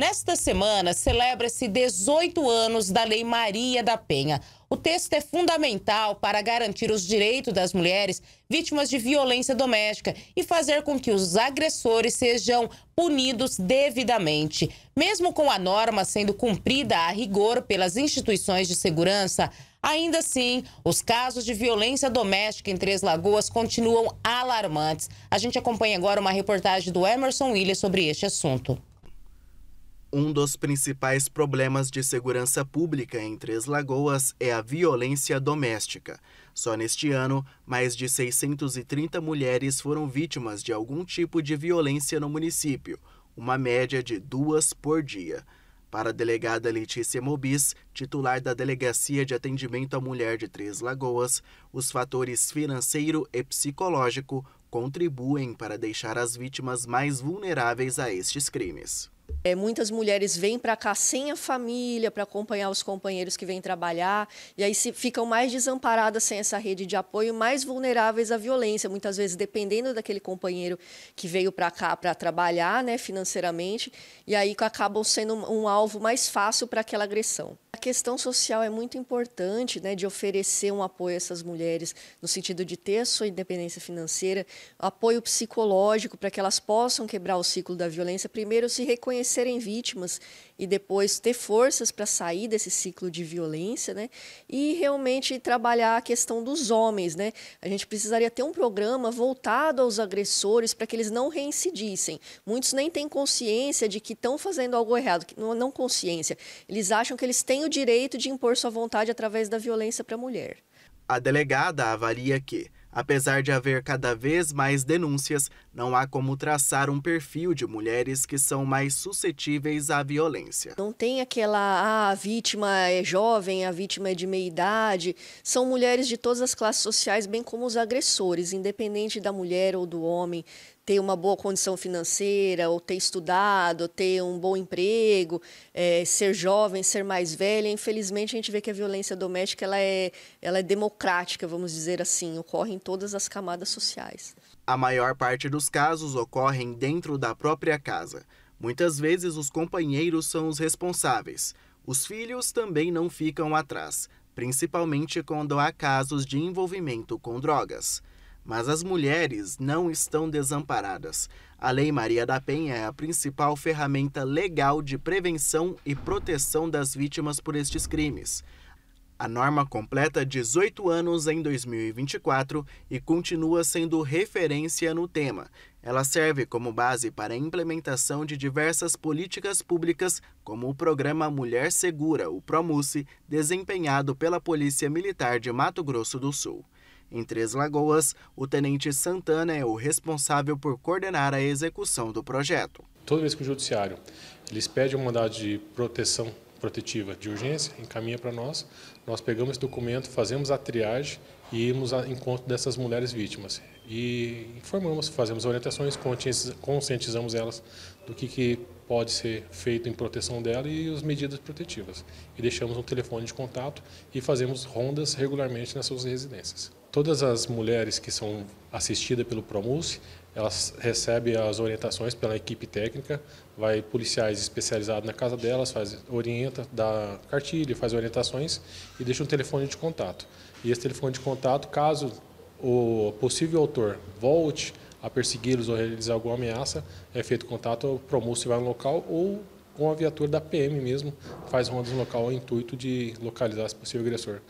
Nesta semana, celebra-se 18 anos da Lei Maria da Penha. O texto é fundamental para garantir os direitos das mulheres vítimas de violência doméstica e fazer com que os agressores sejam punidos devidamente. Mesmo com a norma sendo cumprida a rigor pelas instituições de segurança, Ainda assim, os casos de violência doméstica em Três Lagoas continuam alarmantes. A gente acompanha agora uma reportagem do Emerson Williams sobre este assunto. Um dos principais problemas de segurança pública em Três Lagoas é a violência doméstica. Só neste ano, mais de 630 mulheres foram vítimas de algum tipo de violência no município, uma média de duas por dia. Para a delegada Letícia Mobis, titular da Delegacia de Atendimento à Mulher de Três Lagoas, os fatores financeiro e psicológico contribuem para deixar as vítimas mais vulneráveis a estes crimes. É, muitas mulheres vêm para cá sem a família, para acompanhar os companheiros que vêm trabalhar, e aí se, ficam mais desamparadas sem essa rede de apoio, mais vulneráveis à violência. Muitas vezes, dependendo daquele companheiro que veio para cá para trabalhar né, financeiramente, e aí acabam sendo um, um alvo mais fácil para aquela agressão. A questão social é muito importante, né, de oferecer um apoio a essas mulheres, no sentido de ter a sua independência financeira, apoio psicológico, para que elas possam quebrar o ciclo da violência, primeiro se reconhecer reconhecerem vítimas e depois ter forças para sair desse ciclo de violência, né? E realmente trabalhar a questão dos homens, né? A gente precisaria ter um programa voltado aos agressores para que eles não reincidissem. Muitos nem têm consciência de que estão fazendo algo errado, não consciência. Eles acham que eles têm o direito de impor sua vontade através da violência para a mulher. A delegada avalia que Apesar de haver cada vez mais denúncias, não há como traçar um perfil de mulheres que são mais suscetíveis à violência. Não tem aquela, ah, a vítima é jovem, a vítima é de meia idade. São mulheres de todas as classes sociais, bem como os agressores, independente da mulher ou do homem ter uma boa condição financeira, ou ter estudado, ou ter um bom emprego, é, ser jovem, ser mais velha. Infelizmente, a gente vê que a violência doméstica ela é, ela é democrática, vamos dizer assim, ocorre em todas as camadas sociais. A maior parte dos casos ocorrem dentro da própria casa. Muitas vezes, os companheiros são os responsáveis. Os filhos também não ficam atrás, principalmente quando há casos de envolvimento com drogas. Mas as mulheres não estão desamparadas. A Lei Maria da Penha é a principal ferramenta legal de prevenção e proteção das vítimas por estes crimes. A norma completa 18 anos em 2024 e continua sendo referência no tema. Ela serve como base para a implementação de diversas políticas públicas, como o programa Mulher Segura, o Promuse, desempenhado pela Polícia Militar de Mato Grosso do Sul. Em Três Lagoas, o tenente Santana é o responsável por coordenar a execução do projeto. Toda vez que o judiciário eles pede um mandado de proteção protetiva de urgência, encaminha para nós, nós pegamos esse documento, fazemos a triagem e irmos ao encontro dessas mulheres vítimas. E informamos, fazemos orientações, conscientizamos elas do que, que pode ser feito em proteção dela e as medidas protetivas. E deixamos um telefone de contato e fazemos rondas regularmente nas suas residências todas as mulheres que são assistidas pelo Promulse, elas recebem as orientações pela equipe técnica, vai policiais especializados na casa delas, faz, orienta, dá cartilha, faz orientações e deixa um telefone de contato. E esse telefone de contato, caso o possível autor volte a persegui-los ou realizar alguma ameaça, é feito contato, o Promulse vai no local ou com a viatura da PM mesmo, faz ronda no local ao intuito de localizar esse possível agressor.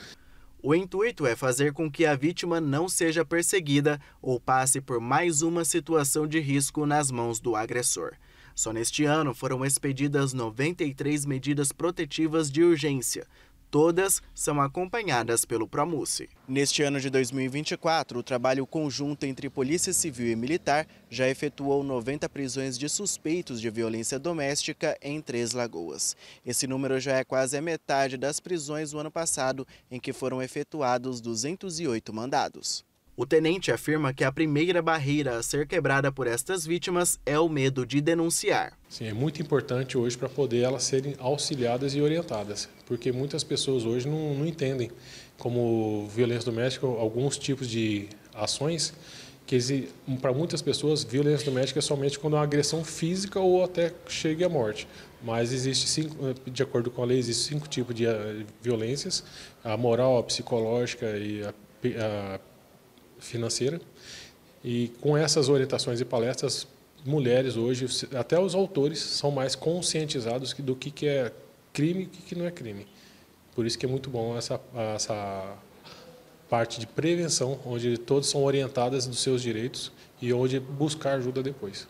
O intuito é fazer com que a vítima não seja perseguida ou passe por mais uma situação de risco nas mãos do agressor. Só neste ano foram expedidas 93 medidas protetivas de urgência, Todas são acompanhadas pelo Promuce. Neste ano de 2024, o trabalho conjunto entre Polícia Civil e Militar já efetuou 90 prisões de suspeitos de violência doméstica em Três Lagoas. Esse número já é quase a metade das prisões do ano passado, em que foram efetuados 208 mandados. O tenente afirma que a primeira barreira a ser quebrada por estas vítimas é o medo de denunciar. Sim, é muito importante hoje para poder elas serem auxiliadas e orientadas, porque muitas pessoas hoje não, não entendem como violência doméstica alguns tipos de ações que para muitas pessoas violência doméstica é somente quando há é agressão física ou até chegue à morte. Mas existe cinco, eh, de acordo com a lei, existem cinco tipos de eh, violências: a moral, a psicológica e a, a financeira. E com essas orientações e palestras, mulheres hoje, até os autores, são mais conscientizados do que, que é crime e o que não é crime. Por isso que é muito bom essa, essa parte de prevenção, onde todos são orientadas dos seus direitos e onde buscar ajuda depois.